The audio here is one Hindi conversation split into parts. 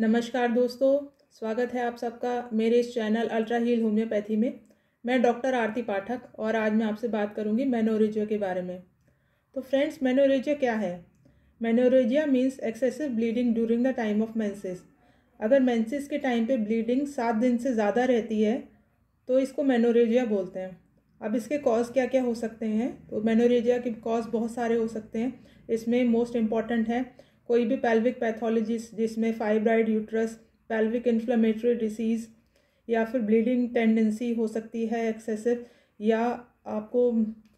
नमस्कार दोस्तों स्वागत है आप सबका मेरे इस चैनल अल्ट्रा हील होम्योपैथी में मैं डॉक्टर आरती पाठक और आज मैं आपसे बात करूंगी मेनोरेजिया के बारे में तो फ्रेंड्स मेनोरेजिया क्या है menorrhagia means excessive bleeding during the time of menses अगर मैंसिस के टाइम पे ब्लीडिंग सात दिन से ज़्यादा रहती है तो इसको मेनोरेजिया बोलते हैं अब इसके कॉज क्या क्या हो सकते हैं तो मेनोरेजिया के कॉज बहुत सारे हो सकते हैं इसमें मोस्ट इम्पॉर्टेंट है कोई भी पेल्विक पैथोलॉजिस जिसमें fibroid uterus pelvic inflammatory disease या फिर ब्लीडिंग टेंडेंसी हो सकती है एक्सेसिव या आपको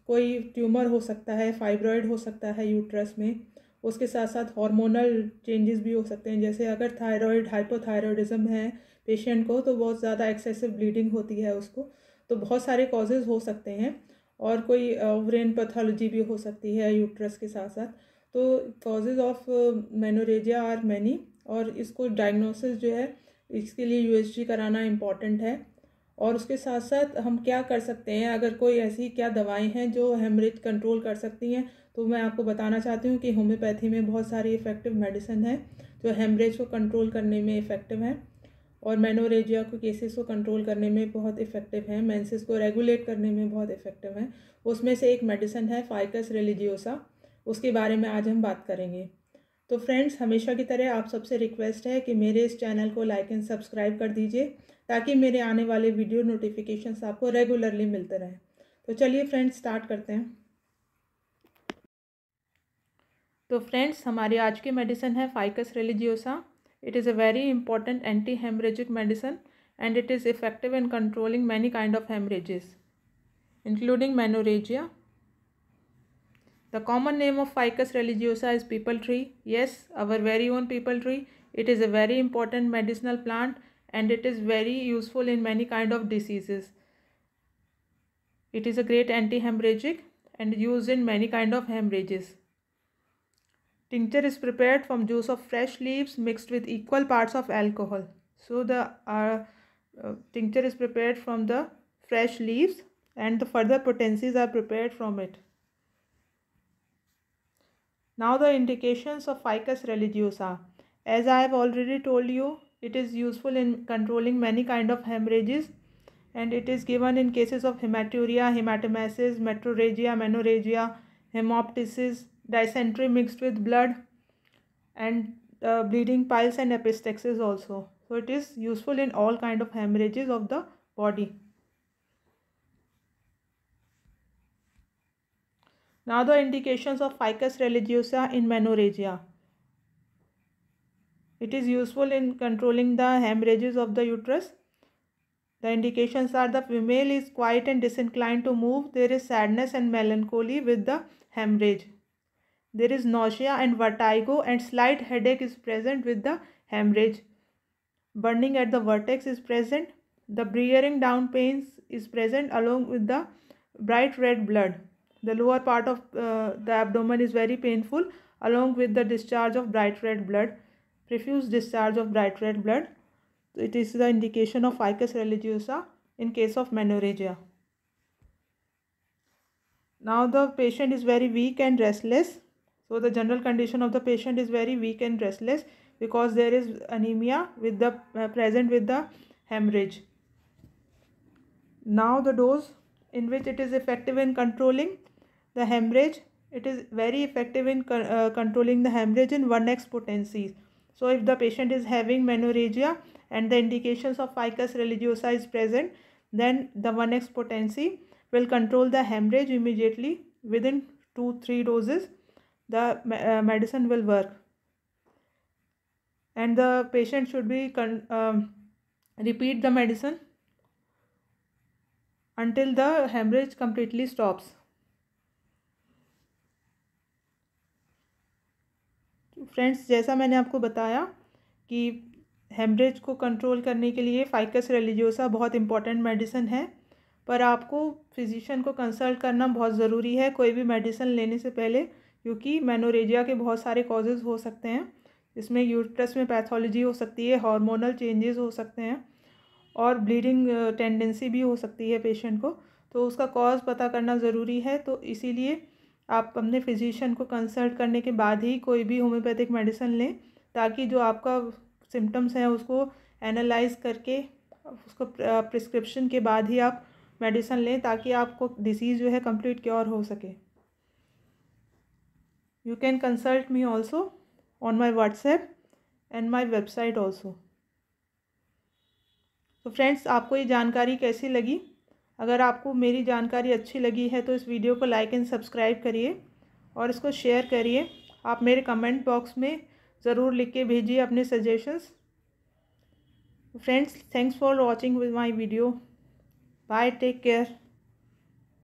कोई ट्यूमर हो सकता है फाइब्रॉयड हो सकता है यूट्रस में उसके साथ साथ हार्मोनल चेंजेस भी हो सकते हैं जैसे अगर थायराइड हाइपोथायरॉयडिज़म है पेशेंट को तो बहुत ज़्यादा एक्सेसिव ब्लीडिंग होती है उसको तो बहुत सारे कॉजेज़ हो सकते हैं और कोई ब्रेन पैथोलॉजी भी हो सकती है यूट्रस के साथ साथ तो causes of menorrhagia are many और इसको डायग्नोसिस जो है इसके लिए यू कराना इम्पॉर्टेंट है और उसके साथ साथ हम क्या कर सकते हैं अगर कोई ऐसी क्या दवाएं हैं जो हेमरेज कंट्रोल कर सकती हैं तो मैं आपको बताना चाहती हूँ कि होम्योपैथी में बहुत सारी इफ़ेक्टिव मेडिसिन है जो हेमरेज को कंट्रोल करने में इफ़ेक्टिव है और मेनोरेजिया को केसेस को कंट्रोल करने में बहुत इफ़ेक्टिव है मैंसिस को रेगुलेट करने में बहुत इफ़ेक्टिव है उसमें से एक मेडिसिन है फाइकस रिलीजियोसा उसके बारे में आज हम बात करेंगे तो फ्रेंड्स हमेशा की तरह आप सबसे रिक्वेस्ट है कि मेरे इस चैनल को लाइक एंड सब्सक्राइब कर दीजिए ताकि मेरे आने वाले वीडियो नोटिफिकेशन आपको रेगुलरली मिलते रहें तो चलिए फ्रेंड्स स्टार्ट करते हैं तो फ्रेंड्स हमारी आज की मेडिसिन है ficus religiosa it is a very important anti haemorrhagic medicine and it is effective in controlling many kind of haemorrhages including menorrhagia The common name of Ficus religiosa is peepal tree. Yes, our very own peepal tree. It is a very important medicinal plant and it is very useful in many kind of diseases. It is a great anti-hemorrhagic and used in many kind of hemorrhages. Tincture is prepared from juice of fresh leaves mixed with equal parts of alcohol. So the uh, uh, tincture is prepared from the fresh leaves and the further potencies are prepared from it. Now the indications of ficus religiosa. As I have already told you, it is useful in controlling many kind of hemorrhages and it is given in cases of hematuria, hematemesis, metrorrhagia, menorrhagia, hemoptysis, dysentery mixed with blood and uh, bleeding piles and epistaxis also. So it is useful in all kind of hemorrhages of the body. Now the indications of ficus religiosa in menorrhagia. It is useful in controlling the hemorrhages of the uterus. The indications are the female is quiet and disinclined to move. There is sadness and melancholy with the hemorrhage. There is nausea and vertigo and slight headache is present with the hemorrhage. Burning at the vertex is present. The bearing down pains is present along with the bright red blood. The lower part of uh, the abdomen is very painful along with the discharge of bright red blood, profuse discharge of bright red blood. It is the indication of ficus religiosa in case of menorrhagia. Now the patient is very weak and restless. So the general condition of the patient is very weak and restless because there is anemia with the uh, present with the hemorrhage. Now the dose in which it is effective in controlling the hemorrhage, it is very effective in co uh, controlling the hemorrhage in 1x potencies. So if the patient is having menorrhagia and the indications of ficus religiosa is present, then the 1x potency will control the hemorrhage immediately within 2-3 doses the uh, medicine will work and the patient should be con um, repeat the medicine until the hemorrhage completely stops. Friends जैसा मैंने आपको बताया कि हेमरेज को कंट्रोल करने के लिए फाइकस रेलिजोसा बहुत इंपॉर्टेंट मेडिसिन है पर आपको फिजिशियन को कंसल्ट करना बहुत ज़रूरी है कोई भी मेडिसिन लेने से पहले क्योंकि मैनोरेजिया के बहुत सारे कॉजेज़ हो सकते हैं इसमें यूट्रस में पैथोलॉजी हो सकती है हार्मोनल चेंजेस हो सकते हैं और ब्लीडिंग टेंडेंसी भी हो सकती है पेशेंट को तो उसका कॉज पता करना ज़रूरी है तो इसीलिए आप अपने फिजिशियन को कंसल्ट करने के बाद ही कोई भी होम्योपैथिक मेडिसिन लें ताकि जो आपका सिम्टम्स हैं उसको एनालाइज करके उसको प्रिस्क्रिप्शन के बाद ही आप मेडिसन लें ताकि आपको डिसीज़ जो है कंप्लीट क्योर हो सके you can consult me also on my WhatsApp and my website also तो फ्रेंड्स आपको ये जानकारी कैसी लगी अगर आपको मेरी जानकारी अच्छी लगी है तो इस वीडियो को लाइक एंड सब्सक्राइब करिए और इसको शेयर करिए आप मेरे कमेंट बॉक्स में ज़रूर लिख के भेजिए अपने suggestions friends thanks for watching with my video bye take care